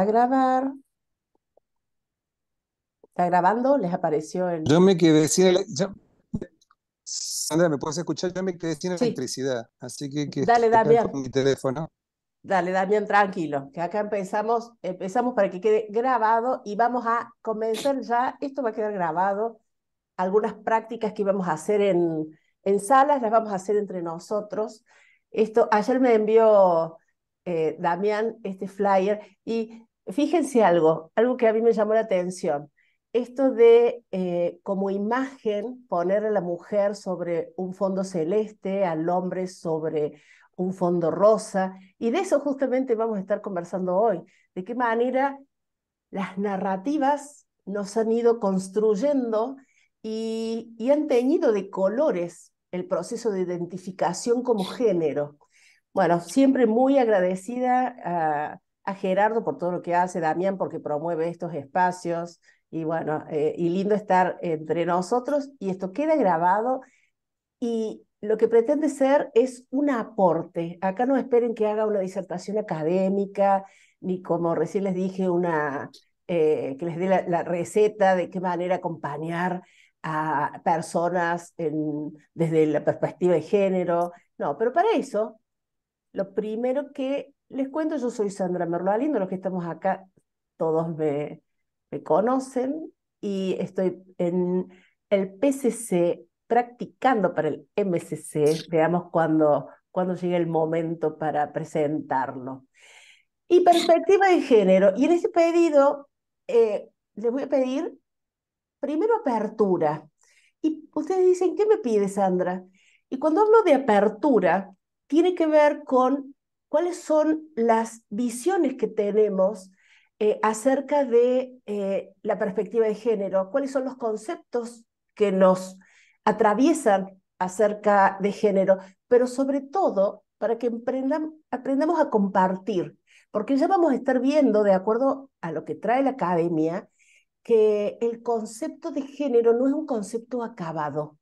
a grabar. ¿Está grabando? ¿Les apareció el...? Yo me quedé sin... Sandra, ¿me puedes escuchar? Yo me quedé sin electricidad, así que... Dale, Damián. mi teléfono. Dale, Damián, tranquilo, que acá empezamos, empezamos para que quede grabado y vamos a comenzar ya, esto va a quedar grabado, algunas prácticas que vamos a hacer en, en salas, las vamos a hacer entre nosotros. Esto, ayer me envió eh, Damián este flyer y fíjense algo, algo que a mí me llamó la atención. Esto de eh, como imagen poner a la mujer sobre un fondo celeste, al hombre sobre un fondo rosa, y de eso justamente vamos a estar conversando hoy, de qué manera las narrativas nos han ido construyendo y, y han teñido de colores el proceso de identificación como género. Bueno, siempre muy agradecida a, Gerardo por todo lo que hace, Damián porque promueve estos espacios y bueno, eh, y lindo estar entre nosotros y esto queda grabado y lo que pretende ser es un aporte. Acá no esperen que haga una disertación académica ni como recién les dije una eh, que les dé la, la receta de qué manera acompañar a personas en, desde la perspectiva de género. No, pero para eso lo primero que les cuento, yo soy Sandra Merlo los que estamos acá todos me, conocen y estoy en el PCC practicando para el MCC, veamos cuando, cuando llegue el momento para presentarlo. Y perspectiva de género, y en ese pedido eh, les voy a pedir primero apertura. Y ustedes dicen, ¿qué me pide Sandra? Y cuando hablo de apertura, tiene que ver con cuáles son las visiones que tenemos eh, acerca de eh, la perspectiva de género, cuáles son los conceptos que nos atraviesan acerca de género, pero sobre todo para que aprendamos a compartir, porque ya vamos a estar viendo, de acuerdo a lo que trae la academia, que el concepto de género no es un concepto acabado,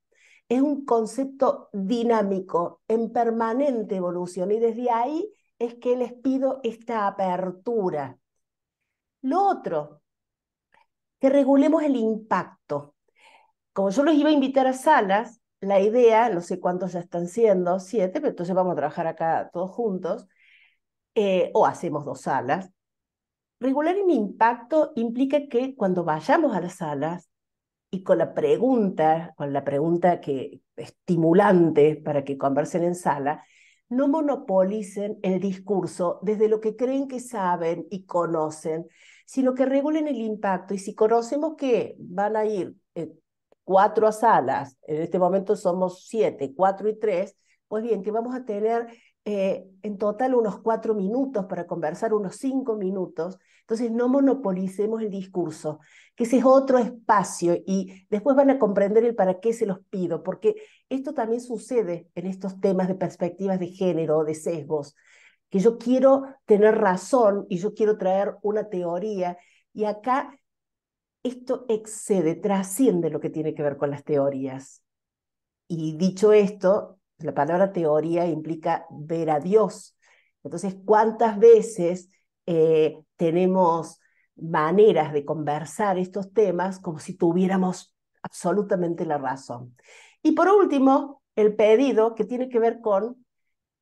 es un concepto dinámico, en permanente evolución, y desde ahí es que les pido esta apertura. Lo otro, que regulemos el impacto. Como yo los iba a invitar a salas, la idea, no sé cuántos ya están siendo, siete, pero entonces vamos a trabajar acá todos juntos, eh, o hacemos dos salas. Regular el impacto implica que cuando vayamos a las salas, y con la pregunta, con la pregunta que estimulante para que conversen en sala, no monopolicen el discurso desde lo que creen que saben y conocen, sino que regulen el impacto. Y si conocemos que van a ir eh, cuatro a salas, en este momento somos siete, cuatro y tres, pues bien, que vamos a tener eh, en total unos cuatro minutos para conversar, unos cinco minutos, entonces, no monopolicemos el discurso, que ese es otro espacio y después van a comprender el para qué se los pido, porque esto también sucede en estos temas de perspectivas de género, de sesgos, que yo quiero tener razón y yo quiero traer una teoría y acá esto excede, trasciende lo que tiene que ver con las teorías. Y dicho esto, la palabra teoría implica ver a Dios. Entonces, ¿cuántas veces eh, tenemos maneras de conversar estos temas como si tuviéramos absolutamente la razón. Y por último, el pedido que tiene que ver con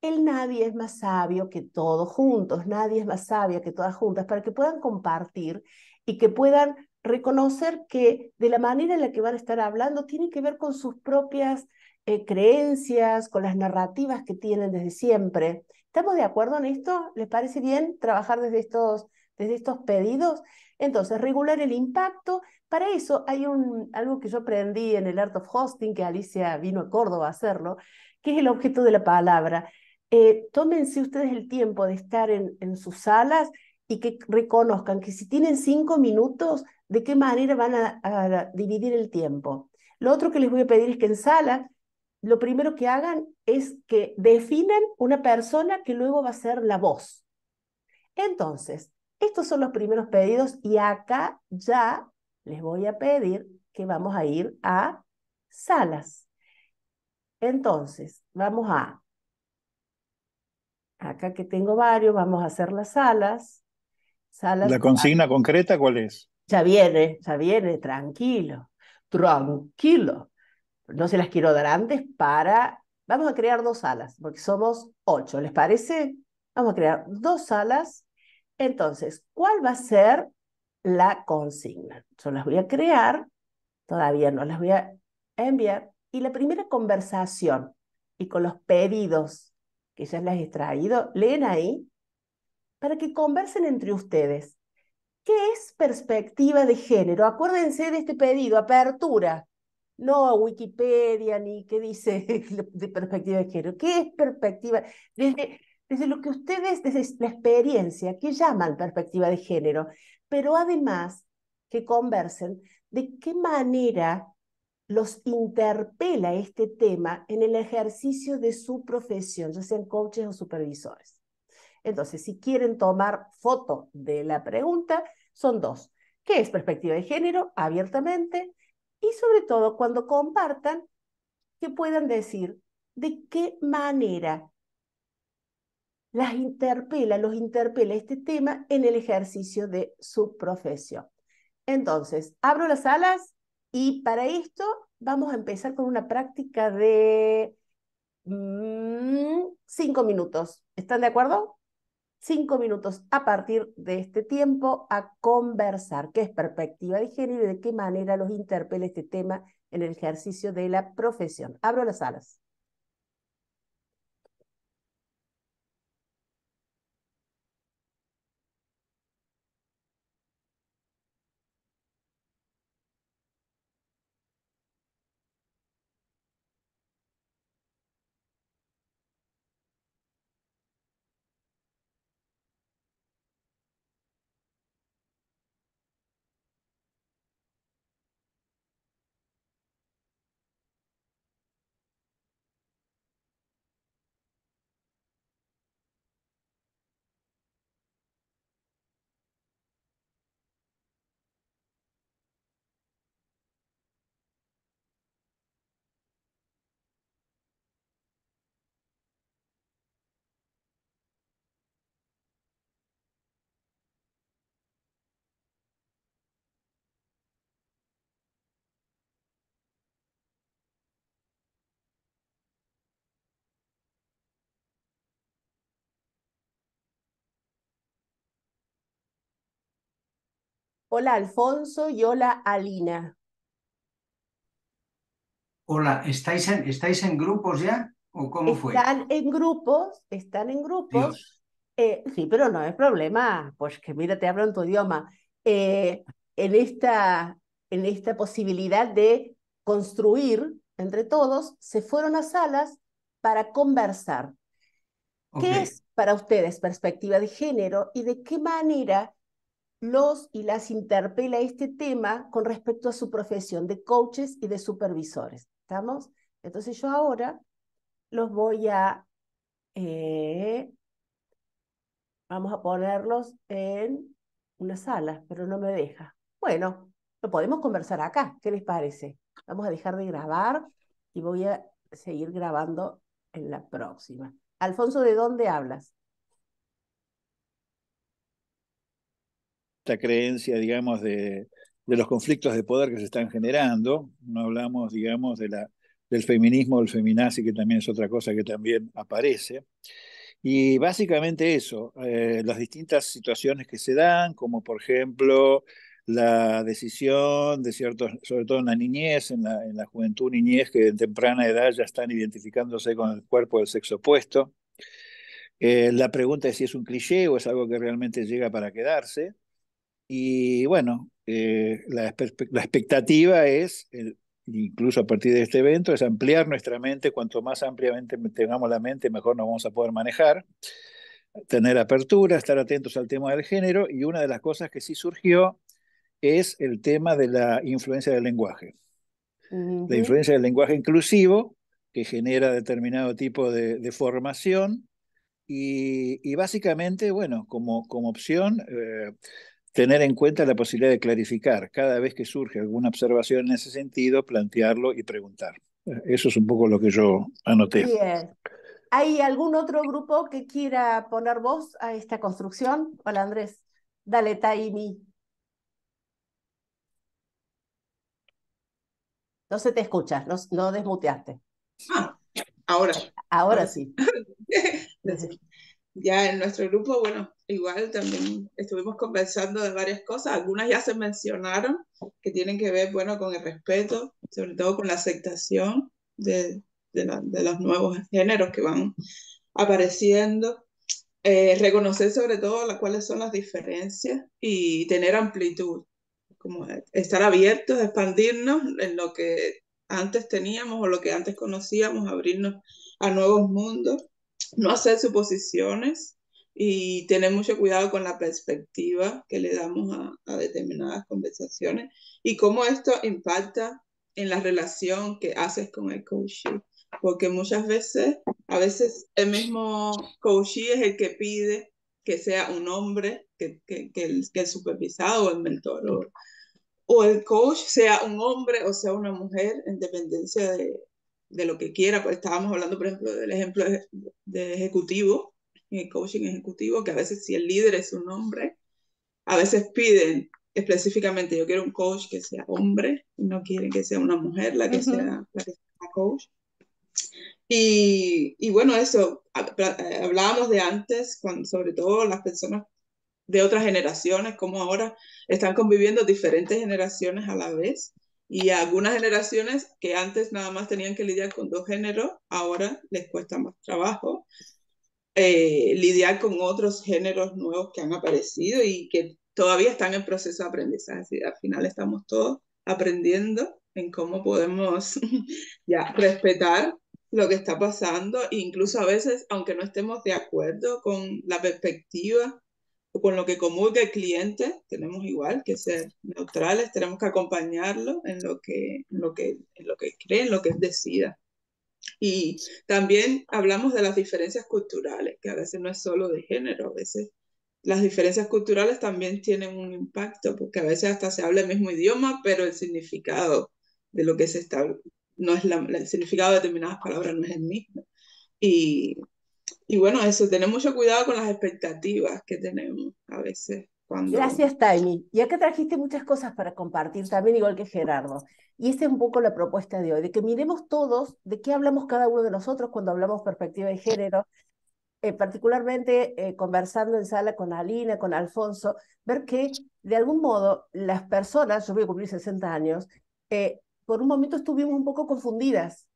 el nadie es más sabio que todos juntos, nadie es más sabio que todas juntas, para que puedan compartir y que puedan reconocer que de la manera en la que van a estar hablando tiene que ver con sus propias eh, creencias, con las narrativas que tienen desde siempre. ¿Estamos de acuerdo en esto? ¿Les parece bien trabajar desde estos de estos pedidos. Entonces, regular el impacto. Para eso hay un, algo que yo aprendí en el Art of Hosting, que Alicia vino a Córdoba a hacerlo, que es el objeto de la palabra. Eh, tómense ustedes el tiempo de estar en, en sus salas y que reconozcan que si tienen cinco minutos, de qué manera van a, a, dividir el tiempo. Lo otro que les voy a pedir es que en sala, lo primero que hagan es que definan una persona que luego va a ser la voz. Entonces, estos son los primeros pedidos y acá ya les voy a pedir que vamos a ir a salas. Entonces, vamos a, acá que tengo varios, vamos a hacer las salas. salas ¿La consigna concreta cuál es? Ya viene, ya viene, tranquilo, tranquilo. No se las quiero dar antes para... Vamos a crear dos salas, porque somos ocho, ¿les parece? Vamos a crear dos salas entonces, ¿cuál va a ser la consigna? Yo las voy a crear, todavía no las voy a enviar. Y la primera conversación y con los pedidos que ya les he traído, leen ahí para que conversen entre ustedes. ¿Qué es perspectiva de género? Acuérdense de este pedido, apertura. No Wikipedia ni qué dice de perspectiva de género. ¿Qué es perspectiva? Desde desde lo que ustedes, desde la experiencia, que llaman perspectiva de género, pero además que conversen de qué manera los interpela este tema en el ejercicio de su profesión, ya sean coaches o supervisores. Entonces, si quieren tomar foto de la pregunta, son dos. ¿Qué es perspectiva de género? Abiertamente. Y sobre todo, cuando compartan, que puedan decir de qué manera las interpela, los interpela este tema en el ejercicio de su profesión. Entonces, abro las alas y para esto vamos a empezar con una práctica de mm, cinco minutos. ¿Están de acuerdo? Cinco minutos a partir de este tiempo a conversar qué es perspectiva de género y de qué manera los interpela este tema en el ejercicio de la profesión. Abro las alas. Hola Alfonso y hola Alina. Hola, ¿estáis en, ¿estáis en grupos ya? ¿O cómo fue? Están en grupos, están en grupos. Eh, sí, pero no es problema, pues que mira, te hablo en tu idioma. Eh, en, esta, en esta posibilidad de construir entre todos, se fueron a salas para conversar. ¿Qué es para ustedes perspectiva de género y de qué manera los y las interpela este tema con respecto a su profesión de coaches y de supervisores. ¿Estamos? Entonces yo ahora los voy a, eh, vamos a ponerlos en una sala, pero no me deja. Bueno, lo podemos conversar acá, ¿qué les parece? Vamos a dejar de grabar y voy a seguir grabando en la próxima. Alfonso, ¿de dónde hablas? creencia, digamos, de, los conflictos de poder que se están generando. No hablamos, digamos, de la, del feminismo, del feminazi, que también es otra cosa que también aparece. Y básicamente eso, eh, las distintas situaciones que se dan, como por ejemplo la decisión de ciertos, sobre todo en la niñez, en la, juventud niñez, que en temprana edad ya están identificándose con el cuerpo del sexo opuesto. Eh, la pregunta es si es un cliché o es algo que realmente llega para quedarse. Y bueno, eh, la, expectativa es, eh, incluso a partir de este evento, es ampliar nuestra mente. Cuanto más ampliamente tengamos la mente, mejor nos vamos a poder manejar. Tener apertura, estar atentos al tema del género. Y una de las cosas que sí surgió es el tema de la influencia del lenguaje. La influencia del lenguaje inclusivo, que genera determinado tipo de, formación. Y, básicamente, bueno, como, como opción, eh, tener en cuenta la posibilidad de clarificar cada vez que surge alguna observación en ese sentido, plantearlo y preguntar. Eso es un poco lo que yo anoté. ¿Hay algún otro grupo que quiera poner voz a esta construcción? Hola Andrés. Dale, Taimi. No se te escucha, no, desmuteaste. Ah, ahora sí. Ahora sí ya en nuestro grupo, bueno, igual también estuvimos conversando de varias cosas, algunas ya se mencionaron que tienen que ver, bueno, con el respeto, sobre todo con la aceptación de, de, la, de los nuevos géneros que van apareciendo, eh, reconocer sobre todo cuáles son las diferencias y tener amplitud, como estar abiertos, expandirnos en lo que antes teníamos o lo que antes conocíamos, abrirnos a nuevos mundos no hacer suposiciones y tener mucho cuidado con la perspectiva que le damos a, determinadas conversaciones y cómo esto impacta en la relación que haces con el coach. Porque muchas veces, a veces el mismo coach es el que pide que sea un hombre, que, que, el, supervisado o el mentor o, el coach sea un hombre o sea una mujer, en dependencia de, de lo que quiera. Pues estábamos hablando, por ejemplo, del ejemplo de ejecutivo, el eh, coaching ejecutivo, que a veces si el líder es un hombre, a veces piden específicamente, yo quiero un coach que sea hombre, no quieren que sea una mujer la que, sea, la coach. Y, bueno, eso, eh, hablábamos de antes, cuando, sobre todo las personas de otras generaciones, como ahora están conviviendo diferentes generaciones a la vez. Y algunas generaciones que antes nada más tenían que lidiar con dos géneros, ahora les cuesta más trabajo eh, lidiar con otros géneros nuevos que han aparecido y que todavía están en proceso de aprendizaje. al final estamos todos aprendiendo en cómo podemos ya respetar lo que está pasando, incluso a veces, aunque no estemos de acuerdo con la perspectiva con lo que comunica el cliente, tenemos igual que ser neutrales, tenemos que acompañarlo en lo que, lo que, lo que cree, en lo que decida. Y también hablamos de las diferencias culturales, que a veces no es solo de género, a veces las diferencias culturales también tienen un impacto, porque a veces hasta se habla el mismo idioma, pero el significado de lo que se está, no es el significado de determinadas palabras no es el mismo. Y y bueno, eso, tener mucho cuidado con las expectativas que tenemos a veces. Cuando... Gracias, Taimi. Y acá trajiste muchas cosas para compartir, también igual que Gerardo. Y esta es un poco la propuesta de hoy, de que miremos todos de qué hablamos cada uno de nosotros cuando hablamos perspectiva de género, eh, particularmente eh, conversando en sala con Alina, con Alfonso, ver que de algún modo las personas, yo voy a cumplir 60 años, eh, por un momento estuvimos un poco confundidas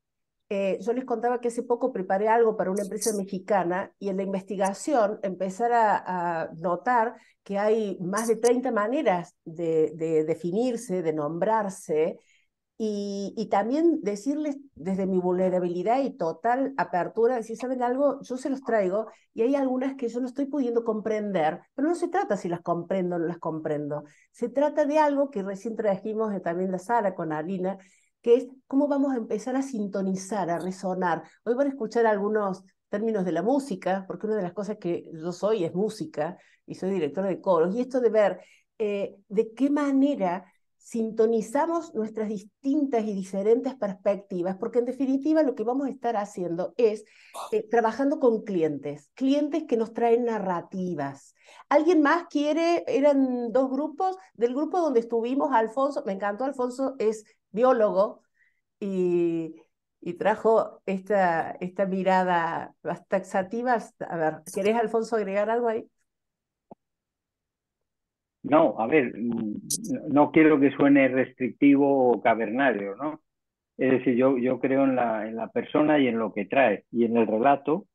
eh, yo les contaba que hace poco preparé algo para una empresa mexicana y en la investigación empezar a, notar que hay más de 30 maneras de, definirse, de nombrarse, y, también decirles desde mi vulnerabilidad y total apertura, si saben algo, yo se los traigo y hay algunas que yo no estoy pudiendo comprender, pero no se trata si las comprendo o no las comprendo, se trata de algo que recién trajimos también la Sara con Alina, que es cómo vamos a empezar a sintonizar, a resonar. Hoy van a escuchar algunos términos de la música, porque una de las cosas que yo soy es música y soy directora de coros, y esto de ver eh, de qué manera sintonizamos nuestras distintas y diferentes perspectivas, porque en definitiva lo que vamos a estar haciendo es eh, trabajando con clientes, clientes que nos traen narrativas. ¿Alguien más quiere? Eran dos grupos, del grupo donde estuvimos, Alfonso, me encantó, Alfonso es biólogo, y, y trajo esta, esta mirada más taxativa. A ver, ¿querés, Alfonso, agregar algo ahí? No, a ver, no quiero que suene restrictivo o cavernario, ¿no? Es decir, yo, yo creo en la, en la persona y en lo que trae, y en el relato,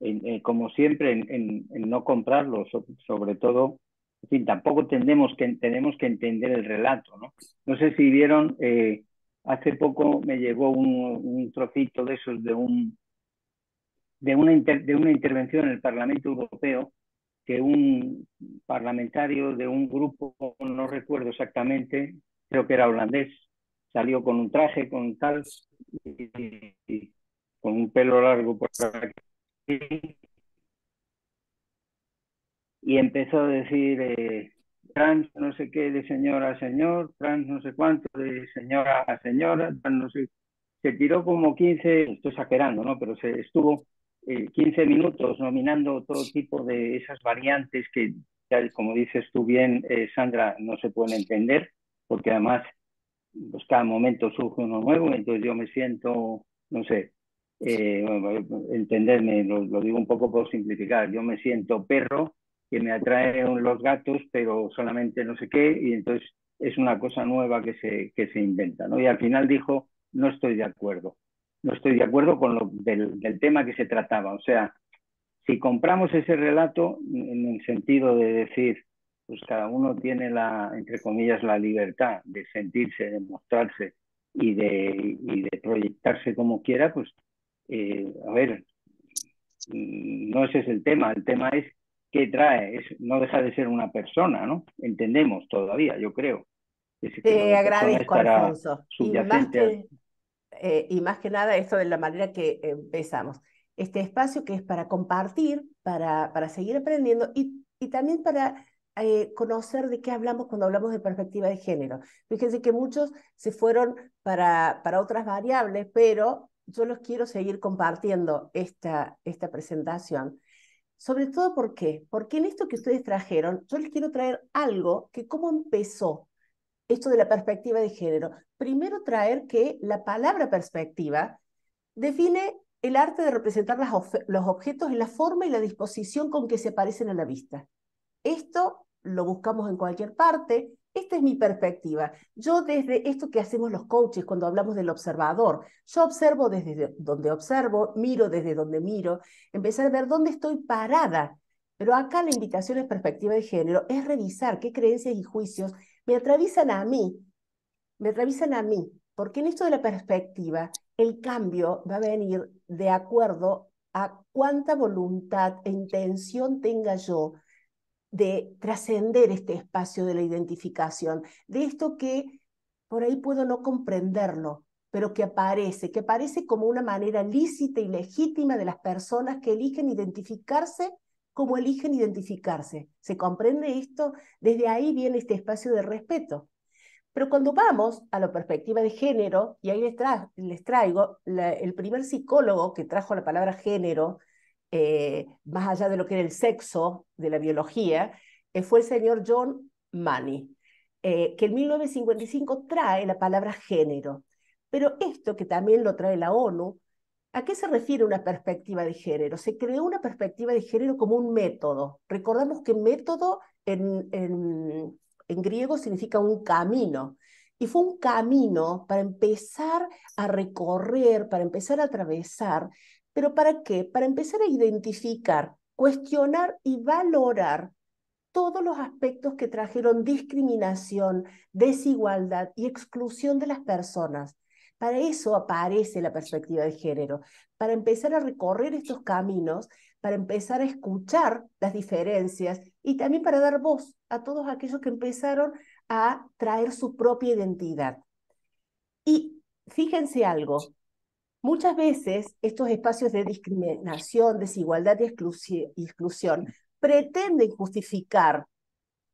en, eh, como siempre, en, no comprarlo, sobre todo, en fin, tampoco tenemos que, tenemos que entender el relato, ¿no? No sé si vieron eh, Hace poco me llegó un, trocito de esos de, un, de, una de una intervención en el Parlamento Europeo que un parlamentario de un grupo, no recuerdo exactamente, creo que era holandés, salió con un traje, con tal, con un pelo largo por aquí, y empezó a decir... Eh, trans no sé qué de señora a señor, trans no sé cuánto de señora a señora, trans no sé. Se tiró como 15, estoy exagerando, ¿no? Pero se estuvo eh, 15 minutos nominando todo tipo de esas variantes que, tal como dices tú bien, eh, Sandra, no se pueden entender, porque además pues cada momento surge uno nuevo, entonces yo me siento, no sé, eh, entenderme, lo digo un poco por simplificar, yo me siento perro que me atraen los gatos, pero solamente no sé qué, y entonces es una cosa nueva que se, que se inventa. ¿no? Y al final dijo, no estoy de acuerdo, no estoy de acuerdo con lo del, tema que se trataba. O sea, si compramos ese relato en el sentido de decir, pues cada uno tiene la, entre comillas, la libertad de sentirse, de mostrarse y de, y de proyectarse como quiera, pues, eh, a ver, mm, no ese es el tema, el tema es ¿Qué trae, no deja de ser una persona, ¿no? Entendemos todavía, yo creo. Te agradezco, Alfonso. Eh, y más, que, nada esto de la manera que empezamos. Este espacio que es para compartir, para, para seguir aprendiendo y, y también para eh, conocer de qué hablamos cuando hablamos de perspectiva de género. Fíjense que muchos se fueron para, para otras variables, pero yo los quiero seguir compartiendo esta, esta presentación sobre todo, ¿por qué? Porque en esto que ustedes trajeron, yo les quiero traer algo que cómo empezó esto de la perspectiva de género. Primero traer que la palabra perspectiva define el arte de representar los objetos en la forma y la disposición con que se parecen a la vista. Esto lo buscamos en cualquier parte, esta es mi perspectiva. Yo desde esto que hacemos los coaches cuando hablamos del observador, yo observo desde donde observo, miro desde donde miro, empezar a ver dónde estoy parada. Pero acá la invitación es perspectiva de género, es revisar qué creencias y juicios me atraviesan a mí, me atraviesan a mí, porque en esto de la perspectiva, el cambio va a venir de acuerdo a cuánta voluntad e intención tenga yo de trascender este espacio de la identificación, de esto que por ahí puedo no comprenderlo, pero que aparece, que aparece como una manera lícita y legítima de las personas que eligen identificarse como eligen identificarse. ¿Se comprende esto? Desde ahí viene este espacio de respeto. Pero cuando vamos a la perspectiva de género, y ahí les, traigo el primer psicólogo que trajo la palabra género eh, más allá de lo que era el sexo de la biología, eh, fue el señor John Money, eh, que en 1955 trae la palabra género. Pero esto que también lo trae la ONU, ¿a qué se refiere una perspectiva de género? Se creó una perspectiva de género como un método. Recordamos que método en, en griego significa un camino. Y fue un camino para empezar a recorrer, para empezar a atravesar ¿Pero para qué? Para empezar a identificar, cuestionar y valorar todos los aspectos que trajeron discriminación, desigualdad y exclusión de las personas. Para eso aparece la perspectiva de género, para empezar a recorrer estos caminos, para empezar a escuchar las diferencias y también para dar voz a todos aquellos que empezaron a traer su propia identidad. Y fíjense algo, Muchas veces estos espacios de discriminación, desigualdad y exclusión pretenden justificar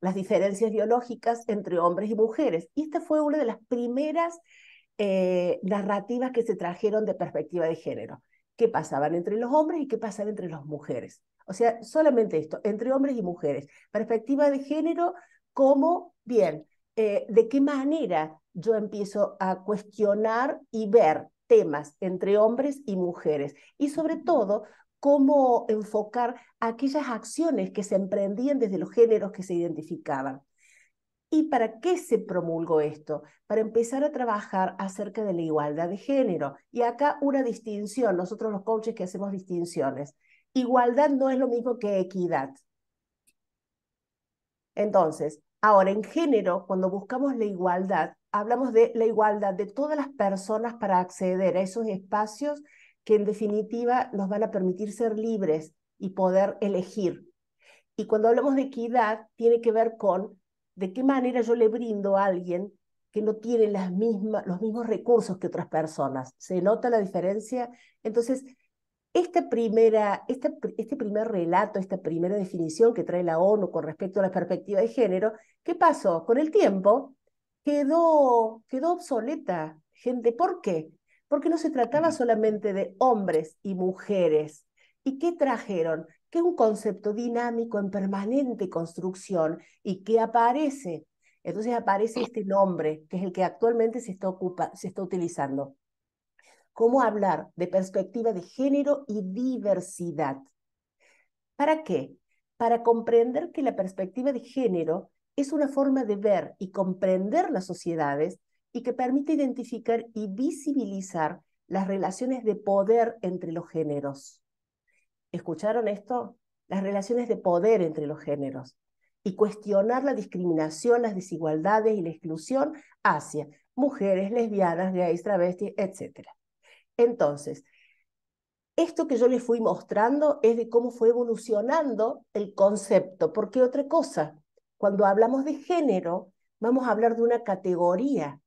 las diferencias biológicas entre hombres y mujeres. Y esta fue una de las primeras eh, narrativas que se trajeron de perspectiva de género. ¿Qué pasaban entre los hombres y qué pasaba entre las mujeres? O sea, solamente esto, entre hombres y mujeres. Perspectiva de género ¿cómo? bien, eh, de qué manera yo empiezo a cuestionar y ver temas entre hombres y mujeres y sobre todo cómo enfocar aquellas acciones que se emprendían desde los géneros que se identificaban. ¿Y para qué se promulgó esto? Para empezar a trabajar acerca de la igualdad de género. Y acá una distinción, nosotros los coaches que hacemos distinciones. Igualdad no es lo mismo que equidad. Entonces, Ahora, en género, cuando buscamos la igualdad, hablamos de la igualdad de todas las personas para acceder a esos espacios que en definitiva nos van a permitir ser libres y poder elegir. Y cuando hablamos de equidad, tiene que ver con de qué manera yo le brindo a alguien que no tiene las mismas, los mismos recursos que otras personas. ¿Se nota la diferencia? Entonces, esta primera, este primer relato, esta primera definición que trae la ONU con respecto a la perspectiva de género, ¿qué pasó? Con el tiempo quedó, quedó obsoleta, gente. ¿Por qué? Porque no se trataba solamente de hombres y mujeres. ¿Y qué trajeron? Que es un concepto dinámico en permanente construcción y que aparece. Entonces aparece este nombre, que es el que actualmente se está, ocupa, se está utilizando cómo hablar de perspectiva de género y diversidad. ¿Para qué? Para comprender que la perspectiva de género es una forma de ver y comprender las sociedades y que permite identificar y visibilizar las relaciones de poder entre los géneros. ¿Escucharon esto? Las relaciones de poder entre los géneros y cuestionar la discriminación, las desigualdades y la exclusión hacia mujeres, lesbianas, gays, travestis, etc. Entonces, esto que yo les fui mostrando es de cómo fue evolucionando el concepto, porque otra cosa, cuando hablamos de género, vamos a hablar de una categoría.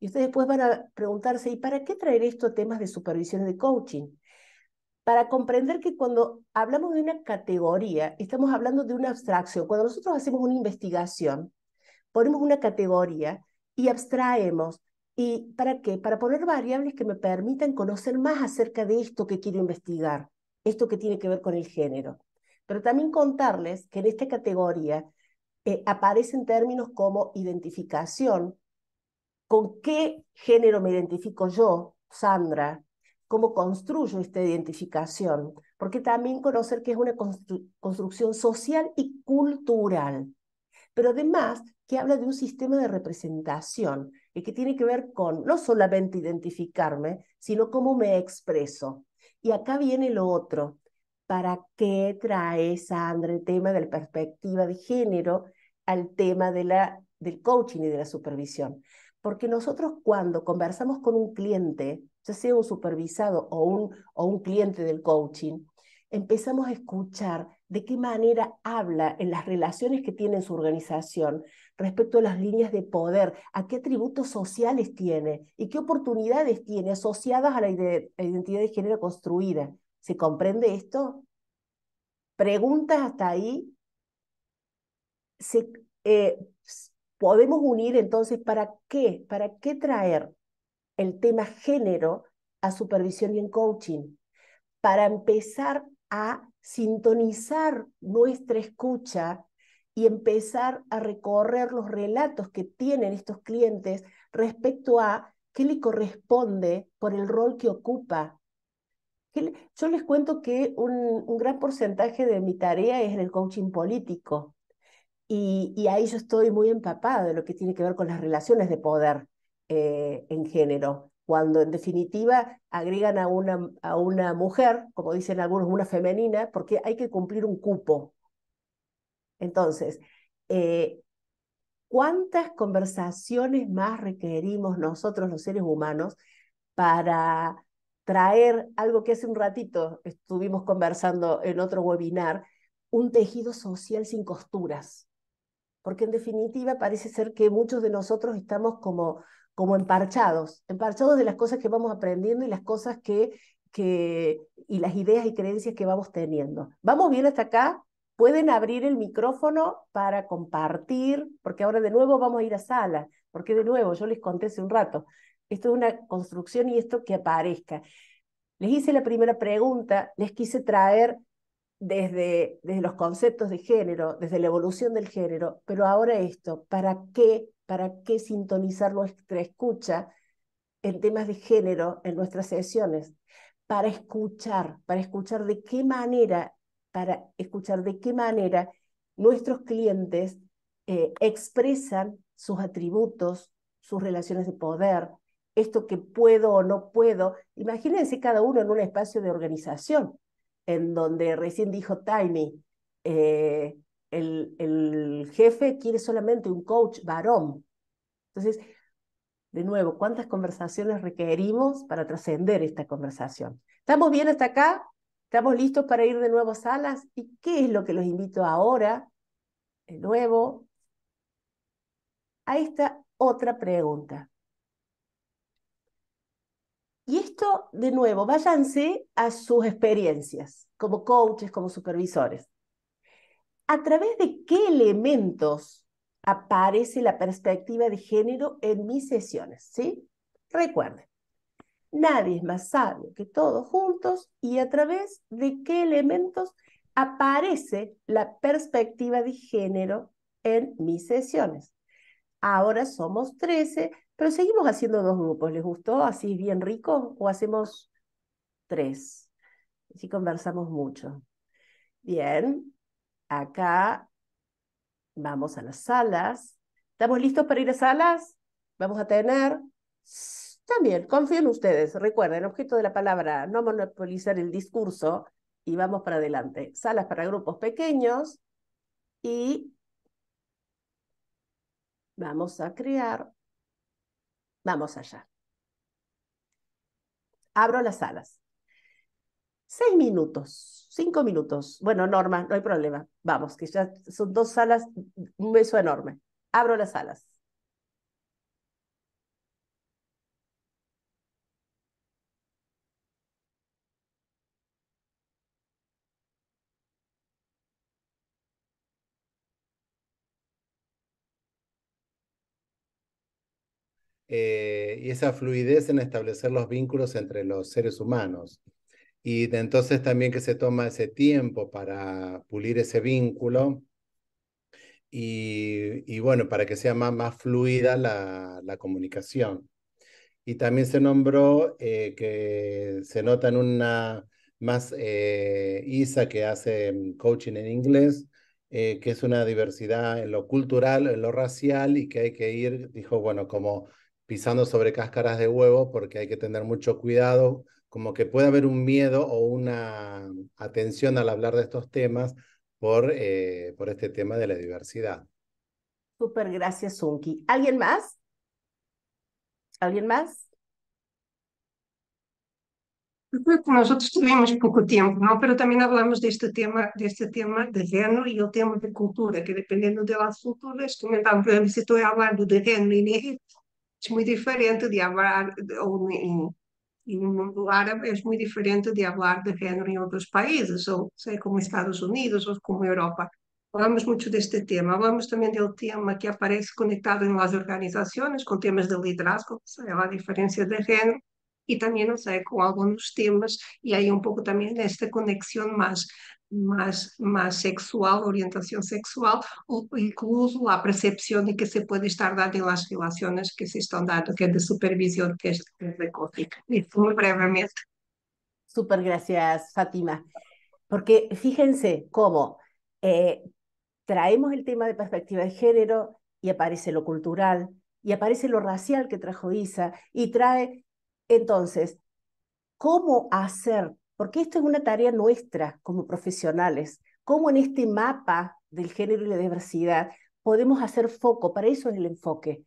Y ustedes después van a preguntarse, ¿y para qué traer esto temas de supervisión de coaching? Para comprender que cuando hablamos de una categoría, estamos hablando de una abstracción. Cuando nosotros hacemos una investigación, ponemos una categoría y abstraemos ¿Y para qué? Para poner variables que me permitan conocer más acerca de esto que quiero investigar, esto que tiene que ver con el género. Pero también contarles que en esta categoría eh, aparecen términos como identificación, con qué género me identifico yo, Sandra, cómo construyo esta identificación, porque también conocer que es una construcción social y cultural, pero además que habla de un sistema de representación que tiene que ver con no solamente identificarme, sino cómo me expreso. Y acá viene lo otro. ¿Para qué trae Sandra el tema de la perspectiva de género al tema de la, del coaching y de la supervisión? Porque nosotros cuando conversamos con un cliente, ya sea un supervisado o un, o un cliente del coaching, empezamos a escuchar de qué manera habla en las relaciones que tiene en su organización respecto a las líneas de poder, a qué atributos sociales tiene y qué oportunidades tiene asociadas a la identidad de género construida. ¿Se comprende esto? ¿Preguntas hasta ahí? Eh, podemos unir entonces para qué, para qué traer el tema género a supervisión y en coaching, para empezar a sintonizar nuestra escucha y empezar a recorrer los relatos que tienen estos clientes respecto a qué le corresponde por el rol que ocupa. Yo les cuento que un, gran porcentaje de mi tarea es en el coaching político y, ahí yo estoy muy empapada de lo que tiene que ver con las relaciones de poder eh, en género cuando en definitiva agregan a una, a una mujer, como dicen algunos, una femenina, porque hay que cumplir un cupo. Entonces, eh, ¿cuántas conversaciones más requerimos nosotros los seres humanos para traer algo que hace un ratito estuvimos conversando en otro webinar, un tejido social sin costuras? Porque en definitiva parece ser que muchos de nosotros estamos como, como emparchados, emparchados de las cosas que vamos aprendiendo y las cosas que, que, y las ideas y creencias que vamos teniendo. ¿Vamos bien hasta acá? pueden abrir el micrófono para compartir, porque ahora de nuevo vamos a ir a sala. porque de nuevo, yo les conté hace un rato, esto es una construcción y esto que aparezca. Les hice la primera pregunta, les quise traer desde, desde los conceptos de género, desde la evolución del género, pero ahora esto, ¿para qué, para qué sintonizar nuestra escucha en temas de género en nuestras sesiones? Para escuchar, para escuchar de qué manera para escuchar de qué manera nuestros clientes eh, expresan sus atributos, sus relaciones de poder, esto que puedo o no puedo. Imagínense cada uno en un espacio de organización, en donde recién dijo Tiny, eh, el, el jefe quiere solamente un coach varón. Entonces, de nuevo, ¿cuántas conversaciones requerimos para trascender esta conversación? ¿Estamos bien hasta acá? Estamos listos para ir de nuevo a salas. ¿Y qué es lo que los invito ahora? De nuevo, a esta otra pregunta. Y esto, de nuevo, váyanse a sus experiencias como coaches, como supervisores. ¿A través de qué elementos aparece la perspectiva de género en mis sesiones? ¿Sí? Recuerden, Nadie es más sabio que todos juntos y a través de qué elementos aparece la perspectiva de género en mis sesiones. Ahora somos 13, pero seguimos haciendo dos grupos. ¿Les gustó? Así bien rico o hacemos tres. Así conversamos mucho. Bien, acá vamos a las salas. ¿Estamos listos para ir a salas? Vamos a tener también, confío en ustedes. Recuerden, el objeto de la palabra, no monopolizar el discurso y vamos para adelante. Salas para grupos pequeños y vamos a crear, vamos allá. Abro las salas. Seis minutos, cinco minutos. Bueno, Norma, no hay problema. Vamos, que ya son dos salas, un beso enorme. Abro las salas. Eh, y esa fluidez en establecer los vínculos entre los seres humanos. Y de entonces también que se toma ese tiempo para pulir ese vínculo y, bueno, para que sea más, más fluida la, comunicación. Y también se nombró eh, que se nota en una más eh, Isa que hace mm, coaching en inglés, que es una diversidad en lo cultural, en lo racial y que hay que ir, dijo, bueno, como pisando sobre cáscaras de huevo porque hay que tener mucho cuidado, como que puede haber un miedo o una atención al hablar de estos temas por, eh, por este tema de la diversidad. Súper, gracias, Sunki. ¿Alguien más? ¿Alguien más? nosotros tuvimos poco tiempo, ¿no? Pero también hablamos de este tema, de este tema de género y el tema de cultura, que dependiendo de las culturas, que me estoy hablando de género y É muito diferente de falar, ou em, em mundo árabe, é muito diferente de falar de género em outros países, ou sei, como Estados Unidos, ou como Europa. Falamos muito deste tema, falamos também do tema que aparece conectado em las organizações, com temas de liderazgo, sei lá, a diferença de género, e também, não sei, com alguns temas, e aí um pouco também nesta conexão mais más, más sexual, orientación sexual, incluso la percepción de que se puede estar dando en las relaciones que se están dando, que es de supervisión que es de COVID. muy brevemente. Súper gracias, Fátima. Porque fíjense cómo eh, traemos el tema de perspectiva de género y aparece lo cultural y aparece lo racial que trajo Isa y trae entonces cómo hacer porque esto es una tarea nuestra como profesionales, cómo en este mapa del género y la diversidad podemos hacer foco, para eso es el enfoque,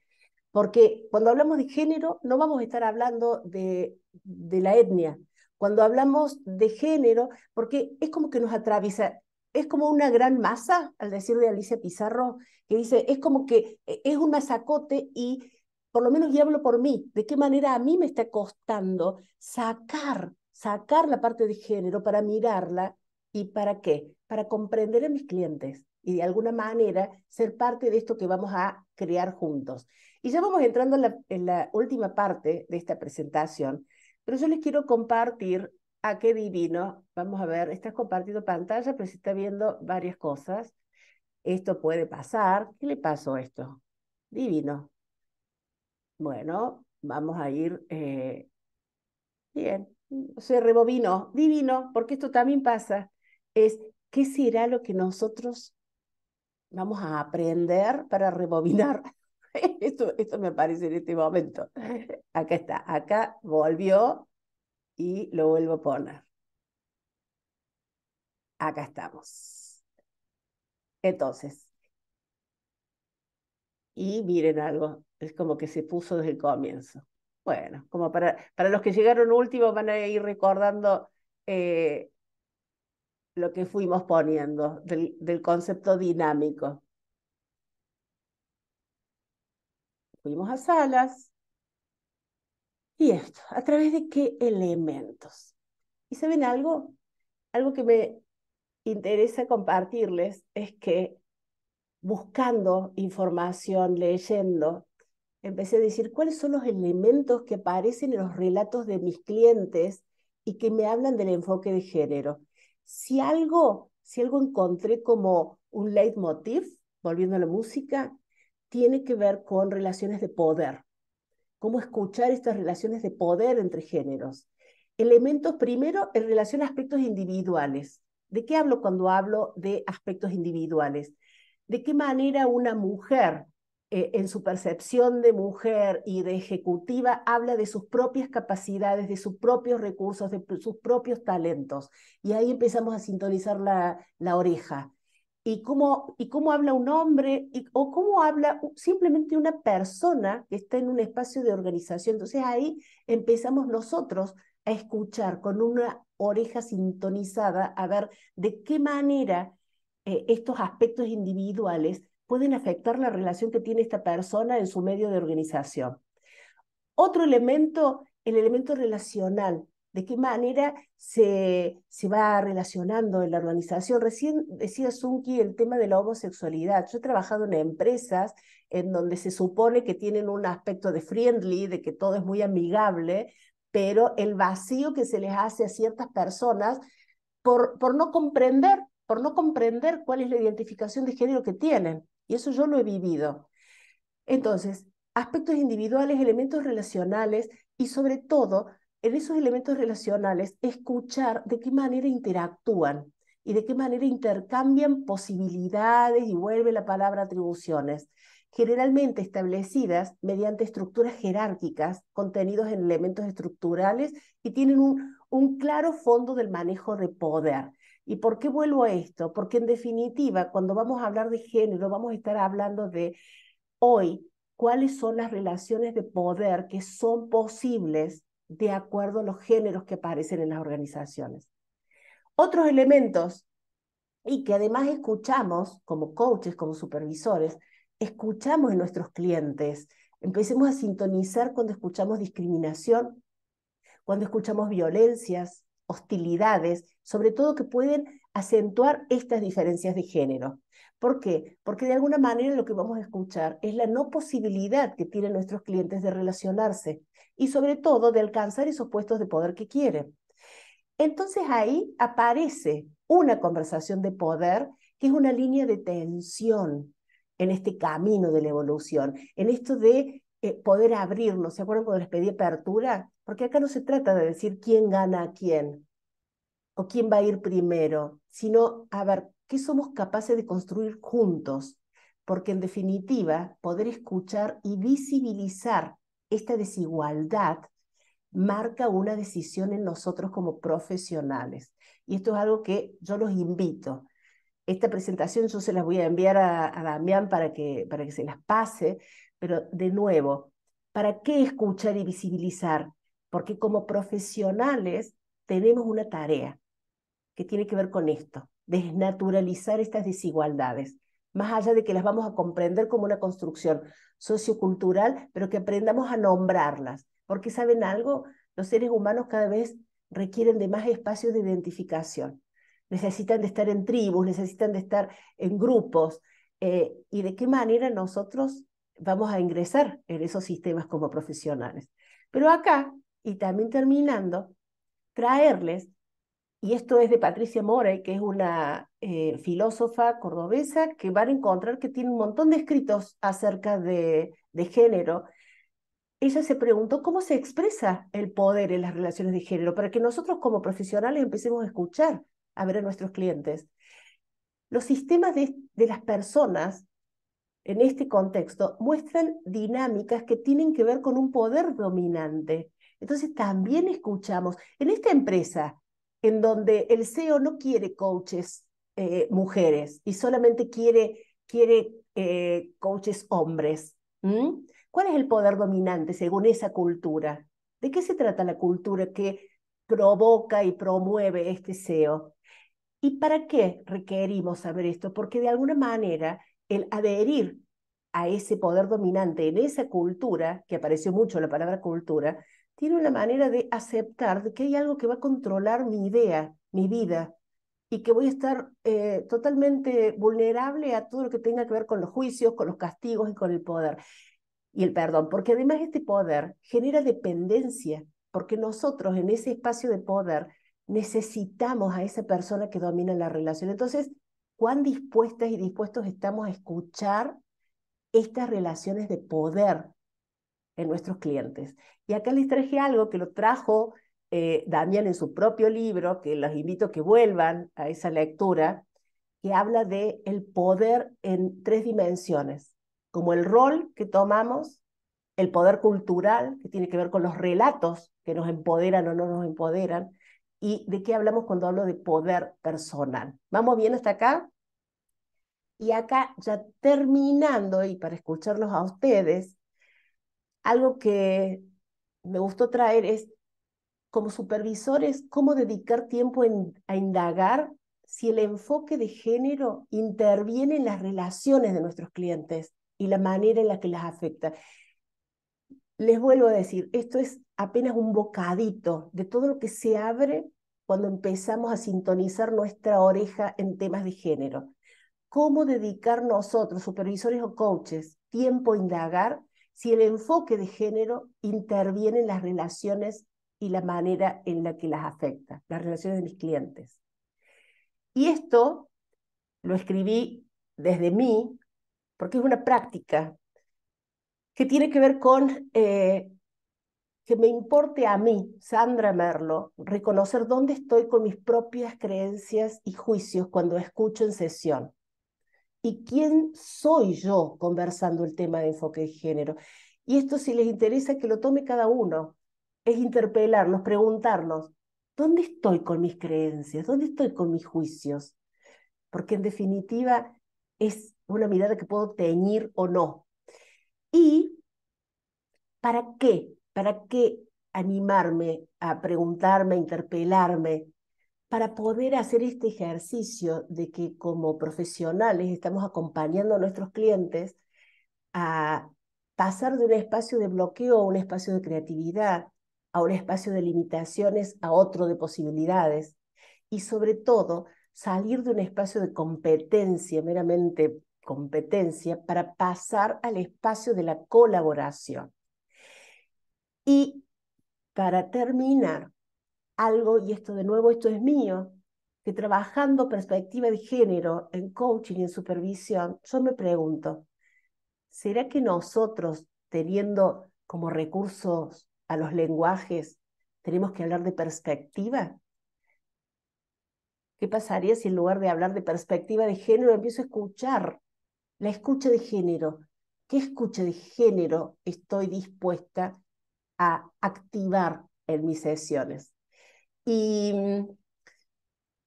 porque cuando hablamos de género no vamos a estar hablando de, la etnia, cuando hablamos de género, porque es como que nos atraviesa, es como una gran masa, al decir de Alicia Pizarro, que dice, es como que e, es un masacote y por lo menos yo hablo por mí, de qué manera a mí me está costando sacar sacar la parte de género para mirarla y para qué, para comprender a mis clientes y de alguna manera ser parte de esto que vamos a crear juntos. Y ya vamos entrando en la, última parte de esta presentación, pero yo les quiero compartir a qué divino. Vamos a ver, estás compartiendo pantalla, pero se está viendo varias cosas. Esto puede pasar. ¿Qué le pasó a esto? Divino. Bueno, vamos a ir. Eh, bien, se rebobinó, divino, porque esto también pasa, es qué será lo que nosotros vamos a aprender para rebobinar. Esto, esto me aparece en este momento. Acá está, acá volvió y lo vuelvo a poner. Acá estamos. Entonces, y miren algo, es como que se puso desde el comienzo. Bueno, como para, para los que llegaron últimos van a ir recordando eh, lo que fuimos poniendo del, del concepto dinámico. Fuimos a salas. ¿Y esto? ¿A través de qué elementos? ¿Y saben algo? Algo que me interesa compartirles es que buscando información, leyendo, empecé a decir cuáles son los elementos que aparecen en los relatos de mis clientes y que me hablan del enfoque de género. Si algo, si algo encontré como un leitmotiv, volviendo a la música, tiene que ver con relaciones de poder. Cómo escuchar estas relaciones de poder entre géneros. Elementos primero en relación a aspectos individuales. ¿De qué hablo cuando hablo de aspectos individuales? ¿De qué manera una mujer eh, en su percepción de mujer y de ejecutiva, habla de sus propias capacidades, de sus propios recursos, de sus propios talentos. Y ahí empezamos a sintonizar la, oreja. Y cómo, y cómo habla un hombre o cómo habla simplemente una persona que está en un espacio de organización. Entonces ahí empezamos nosotros a escuchar con una oreja sintonizada, a ver de qué manera eh, estos aspectos individuales pueden afectar la relación que tiene esta persona en su medio de organización. Otro elemento, el elemento relacional, de qué manera se, se va relacionando en la organización. Recién decía Sunki el tema de la homosexualidad. Yo he trabajado en empresas en donde se supone que tienen un aspecto de friendly, de que todo es muy amigable, pero el vacío que se les hace a ciertas personas por, por no comprender, por no comprender cuál es la identificación de género que tienen. Y eso yo lo he vivido. Entonces, aspectos individuales, elementos relacionales y sobre todo en esos elementos relacionales escuchar de qué manera interactúan y de qué manera intercambian posibilidades y vuelve la palabra atribuciones, generalmente establecidas mediante estructuras jerárquicas, contenidos en elementos estructurales y tienen un, un claro fondo del manejo de poder. ¿Y por qué vuelvo a esto? Porque en definitiva, cuando vamos a hablar de género, vamos a estar hablando de hoy cuáles son las relaciones de poder que son posibles de acuerdo a los géneros que aparecen en las organizaciones. Otros elementos, y que además escuchamos como coaches, como supervisores, escuchamos en nuestros clientes, empecemos a sintonizar cuando escuchamos discriminación, cuando escuchamos violencias, hostilidades, sobre todo que pueden acentuar estas diferencias de género. ¿Por qué? Porque de alguna manera lo que vamos a escuchar es la no posibilidad que tienen nuestros clientes de relacionarse y sobre todo de alcanzar esos puestos de poder que quieren. Entonces ahí aparece una conversación de poder que es una línea de tensión en este camino de la evolución, en esto de eh, poder abrirnos. ¿Se acuerdan cuando les pedí apertura? Porque acá no se trata de decir quién gana a quién o quién va a ir primero, sino a ver qué somos capaces de construir juntos. Porque en definitiva, poder escuchar y visibilizar esta desigualdad marca una decisión en nosotros como profesionales. Y esto es algo que yo los invito. Esta presentación yo se las voy a enviar a, Damián para que, para que se las pase, pero de nuevo, ¿para qué escuchar y visibilizar? Porque como profesionales tenemos una tarea que tiene que ver con esto, desnaturalizar estas desigualdades, más allá de que las vamos a comprender como una construcción sociocultural, pero que aprendamos a nombrarlas, porque saben algo, los seres humanos cada vez requieren de más espacios de identificación, necesitan de estar en tribus, necesitan de estar en grupos, eh, y de qué manera nosotros vamos a ingresar en esos sistemas como profesionales. Pero acá, y también terminando, traerles, y esto es de Patricia Morey, que es una eh, filósofa cordobesa, que van a encontrar que tiene un montón de escritos acerca de, género. Ella se preguntó cómo se expresa el poder en las relaciones de género, para que nosotros como profesionales empecemos a escuchar, a ver a nuestros clientes. Los sistemas de las personas en este contexto, muestran dinámicas que tienen que ver con un poder dominante. Entonces también escuchamos, en esta empresa, en donde el CEO no quiere coaches eh, mujeres y solamente quiere, quiere eh, coaches hombres, ¿cuál es el poder dominante según esa cultura? ¿De qué se trata la cultura que provoca y promueve este CEO? ¿Y para qué requerimos saber esto? Porque de alguna manera el adherir a ese poder dominante en esa cultura, que apareció mucho la palabra cultura, tiene una manera de aceptar que hay algo que va a controlar mi idea, mi vida, y que voy a estar eh, totalmente vulnerable a todo lo que tenga que ver con los juicios, con los castigos y con el poder. Y el perdón, porque además este poder genera dependencia, porque nosotros en ese espacio de poder necesitamos a esa persona que domina la relación. Entonces, cuán dispuestas y dispuestos estamos a escuchar estas relaciones de poder en nuestros clientes. Y acá les traje algo que lo trajo eh, Damián en su propio libro, que los invito a que vuelvan a esa lectura, que habla de el poder en tres dimensiones, como el rol que tomamos, el poder cultural, que tiene que ver con los relatos que nos empoderan o no nos empoderan, ¿Y de qué hablamos cuando hablo de poder personal? ¿Vamos bien hasta acá? Y acá ya terminando y para escucharlos a ustedes, algo que me gustó traer es como supervisores, cómo dedicar tiempo en, a indagar si el enfoque de género interviene en las relaciones de nuestros clientes y la manera en la que las afecta. Les vuelvo a decir, esto es apenas un bocadito de todo lo que se abre cuando empezamos a sintonizar nuestra oreja en temas de género. ¿Cómo dedicar nosotros, supervisores o coaches, tiempo a indagar si el enfoque de género interviene en las relaciones y la manera en la que las afecta, las relaciones de mis clientes? Y esto lo escribí desde mí, porque es una práctica que tiene que ver con eh, me importe a mí, Sandra Merlo, reconocer dónde estoy con mis propias creencias y juicios cuando escucho en sesión. ¿Y quién soy yo conversando el tema de enfoque de género? Y esto si les interesa que lo tome cada uno, es interpelarnos, preguntarnos, ¿dónde estoy con mis creencias? ¿Dónde estoy con mis juicios? Porque en definitiva es una mirada que puedo teñir o no. ¿Y para qué ¿Para qué animarme a preguntarme, a interpelarme? Para poder hacer este ejercicio de que como profesionales estamos acompañando a nuestros clientes a pasar de un espacio de bloqueo a un espacio de creatividad, a un espacio de limitaciones, a otro de posibilidades. Y sobre todo, salir de un espacio de competencia, meramente competencia, para pasar al espacio de la colaboración. Y para terminar, algo, y esto de nuevo, esto es mío, que trabajando perspectiva de género en coaching y en supervisión, yo me pregunto, ¿será que nosotros teniendo como recursos a los lenguajes, tenemos que hablar de perspectiva? ¿Qué pasaría si en lugar de hablar de perspectiva de género empiezo a escuchar la escucha de género? ¿Qué escucha de género estoy dispuesta a activar en mis sesiones. Y mm,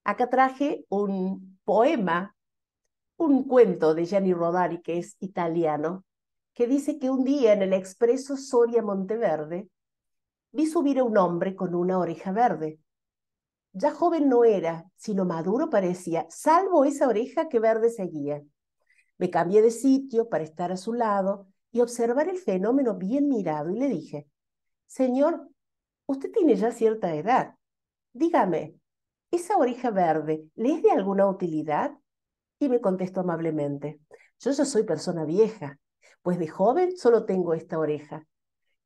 acá traje un poema, un cuento de Gianni Rodari, que es italiano, que dice que un día en el expreso Soria Monteverde vi subir a un hombre con una oreja verde. Ya joven no era, sino maduro parecía, salvo esa oreja que verde seguía. Me cambié de sitio para estar a su lado y observar el fenómeno bien mirado y le dije, Señor, usted tiene ya cierta edad. Dígame, ¿esa oreja verde le es de alguna utilidad? Y me contestó amablemente, yo ya soy persona vieja, pues de joven solo tengo esta oreja.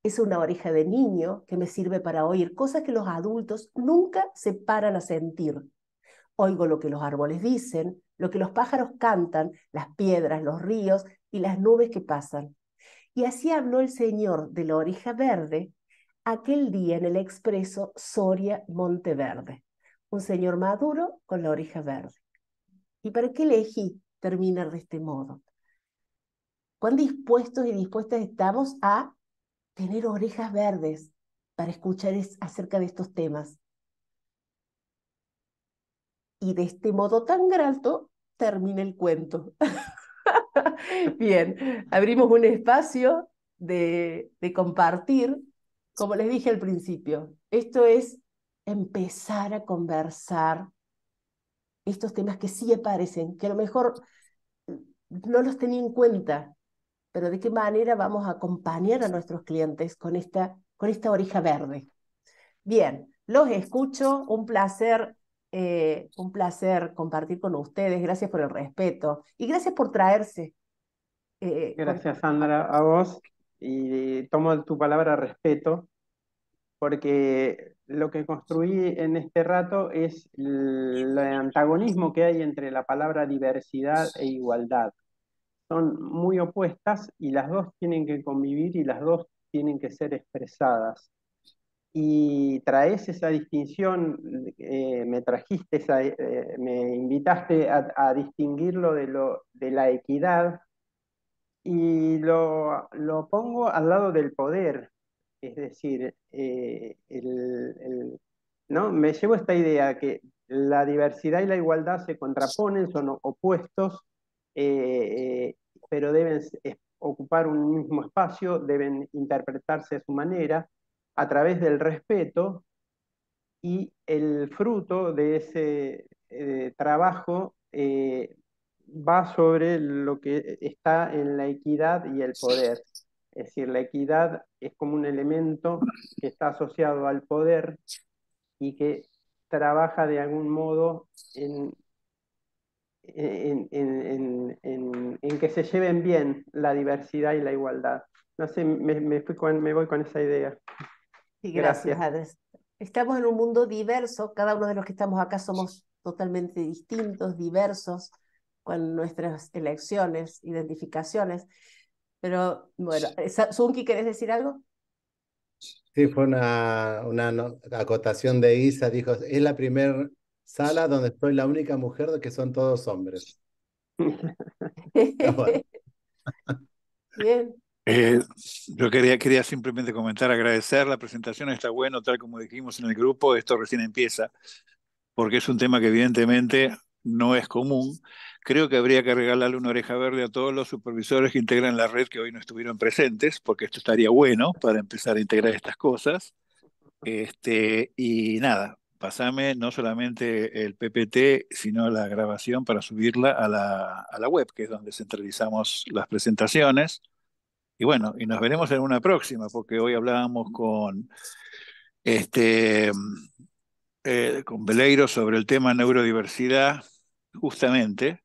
Es una oreja de niño que me sirve para oír cosas que los adultos nunca se paran a sentir. Oigo lo que los árboles dicen, lo que los pájaros cantan, las piedras, los ríos y las nubes que pasan. Y así habló el Señor de la oreja verde aquel día en el expreso Soria Monteverde, un señor maduro con la oreja verde. ¿Y para qué elegí terminar de este modo? ¿Cuán dispuestos y dispuestas estamos a tener orejas verdes para escuchar acerca de estos temas? Y de este modo tan grato termina el cuento. Bien, abrimos un espacio de, de compartir como les dije al principio, esto es empezar a conversar estos temas que sí aparecen, que a lo mejor no los tenía en cuenta, pero de qué manera vamos a acompañar a nuestros clientes con esta, con esta oreja verde. Bien, los escucho, un placer, eh, un placer compartir con ustedes, gracias por el respeto y gracias por traerse. Eh, gracias, Sandra, a vos y tomo tu palabra respeto, porque lo que construí en este rato es el antagonismo que hay entre la palabra diversidad e igualdad. Son muy opuestas y las dos tienen que convivir y las dos tienen que ser expresadas. Y traes esa distinción, eh, me trajiste, eh, me invitaste a, distinguirlo de la equidad, y lo, pongo al lado del poder, es decir, eh, ¿no? me llevo esta idea que la diversidad y la igualdad se contraponen, son opuestos, eh, eh, pero deben ocupar un mismo espacio, deben interpretarse a su manera, a través del respeto, y el fruto de ese trabajo va sobre lo que está en la equidad y el poder. Es decir, la equidad es como un elemento que está asociado al poder y que trabaja de algún modo en, en, en, en, que se lleven bien la diversidad y la igualdad. No sé, me, voy con esa idea. gracias, gracias. Estamos en un mundo diverso, cada uno de los que estamos acá somos totalmente distintos, diversos, con nuestras elecciones, identificaciones. Pero bueno, Zunki, ¿querés decir algo? Sí, fue una, una acotación de Isa, dijo, es la primera sala donde estoy la única mujer de que son todos hombres. Bien. Eh, yo quería, quería simplemente comentar, agradecer, la presentación está bueno, tal como dijimos en el grupo, esto recién empieza, porque es un tema que evidentemente no es común. Creo que habría que regalarle una oreja verde a todos los supervisores que integran la red que hoy no estuvieron presentes, porque esto estaría bueno para empezar a integrar estas cosas. Este, y nada, pasame no solamente el PPT, sino la grabación para subirla a la, a la web, que es donde centralizamos las presentaciones. Y bueno, y nos veremos en una próxima, porque hoy hablábamos con este, eh, con Beleiro sobre el tema neurodiversidad, justamente,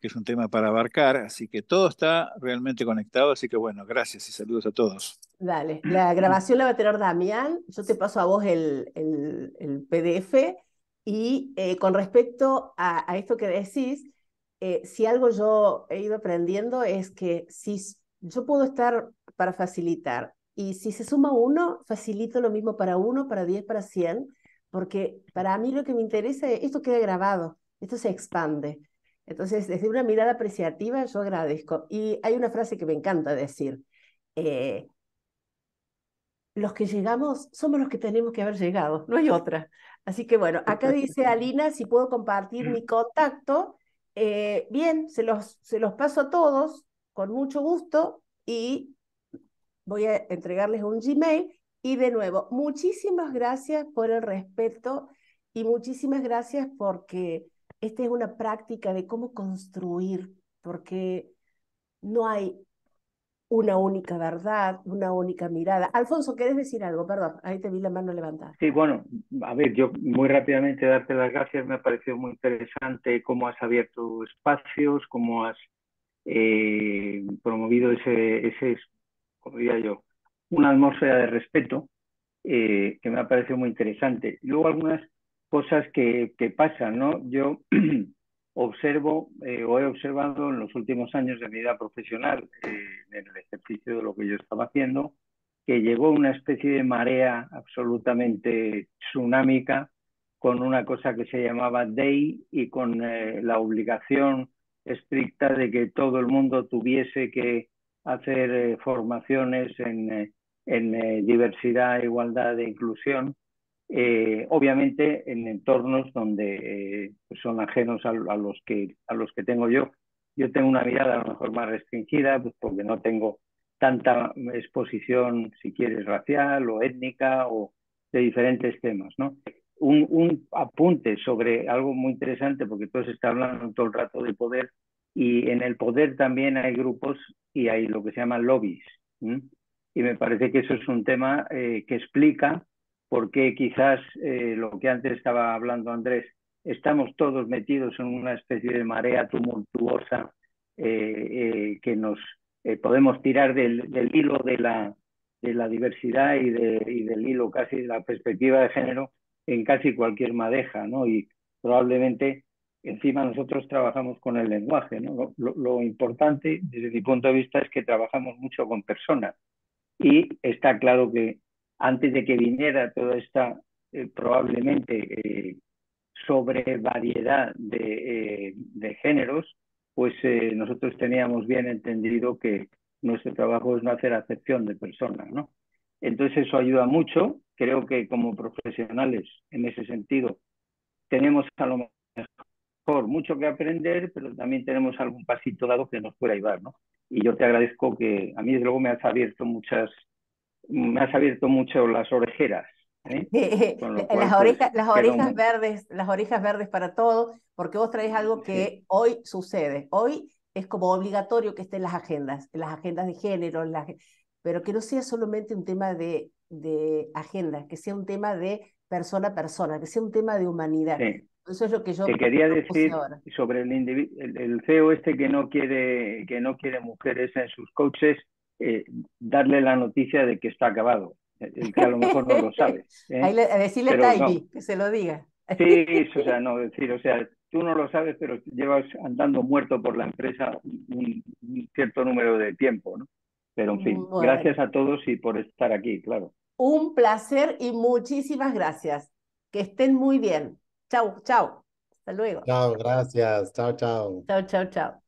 que es un tema para abarcar, así que todo está realmente conectado, así que bueno, gracias y saludos a todos. Dale, la grabación la va a tener Damián, yo te paso a vos el, PDF y eh, con respecto a, esto que decís, eh, si algo yo he ido aprendiendo es que si yo puedo estar para facilitar y si se suma uno, facilito lo mismo para uno, para diez, para cien porque para mí lo que me interesa es esto queda grabado, esto se expande. Entonces, desde una mirada apreciativa, yo agradezco. Y hay una frase que me encanta decir. Eh, los que llegamos somos los que tenemos que haber llegado, no hay otra. Así que bueno, acá dice Alina si puedo compartir mi mm. contacto. Eh, bien, se los, se los paso a todos con mucho gusto y voy a entregarles un Gmail y de nuevo, muchísimas gracias por el respeto y muchísimas gracias porque esta es una práctica de cómo construir, porque no hay una única verdad, una única mirada. Alfonso, ¿quieres decir algo? Perdón, ahí te vi la mano levantada. Sí, bueno, a ver, yo muy rápidamente darte las gracias, me ha parecido muy interesante cómo has abierto espacios, cómo has eh, promovido ese, ese, como diría yo, una atmósfera de respeto eh, que me ha parecido muy interesante. Luego algunas cosas que, pasan, ¿no? Yo observo eh, o he observado en los últimos años de mi vida profesional, eh, en el ejercicio de lo que yo estaba haciendo, que llegó una especie de marea absolutamente tsunámica con una cosa que se llamaba DEI y con la obligación estricta de que todo el mundo tuviese que hacer formaciones en en eh, diversidad, igualdad e inclusión, eh, obviamente en entornos donde eh, pues, son ajenos a, los que, a los que tengo yo. Yo tengo una mirada a lo mejor más restringida, pues, porque no tengo tanta exposición, si quieres, racial o étnica o de diferentes temas. ¿no? Un, un apunte sobre algo muy interesante, porque todos se está hablando todo el rato de poder, y en el poder también hay grupos y hay lo que se llaman lobbies y me parece que eso es un tema eh, que explica por qué quizás eh, lo que antes estaba hablando Andrés, estamos todos metidos en una especie de marea tumultuosa eh, que nos podemos tirar del, hilo de la, de la diversidad y, del hilo casi de la perspectiva de género en casi cualquier madeja, Y probablemente encima nosotros trabajamos con el lenguaje, lo importante desde mi punto de vista es que trabajamos mucho con personas y está claro que antes de que viniera toda esta eh, probablemente eh, sobrevariedad sobre variedad de, eh, de géneros, pues nosotros teníamos bien entendido que nuestro trabajo es no hacer acepción de personas, ¿no? Entonces eso ayuda mucho. Creo que como profesionales en ese sentido tenemos a lo mejor mucho que aprender, pero también tenemos algún pasito dado que nos pueda ayudar, ¿no? y yo te agradezco que a mí desde luego me has abierto muchas, me has abierto mucho las orejeras. ¿eh? las, pues, orejas, verdes, las orejas verdes para todo, porque vos traes algo que hoy sucede. Hoy es como obligatorio que estén las agendas, las agendas de género, las... pero que no sea solamente un tema de, de agenda, que sea un tema de persona a persona, que sea un tema de humanidad. Eso es lo que yo quería decir sobre el, el, CEO este que no quiere que no quiere mujeres en sus coaches, eh, darle la noticia de que está acabado, eh, que a lo mejor no lo sabe. ¿eh? decirle a que se lo diga. Sí, eso, o sea, no decir, o sea, tú no lo sabes, pero llevas andando muerto por la empresa un, cierto número de tiempo, ¿no? Pero en fin, gracias a todos y por estar aquí, claro. Un placer y muchísimas gracias. Que estén muy bien. Chao, chao. Hasta luego. Chao, gracias. Chao, chao. Chao, chao, chao.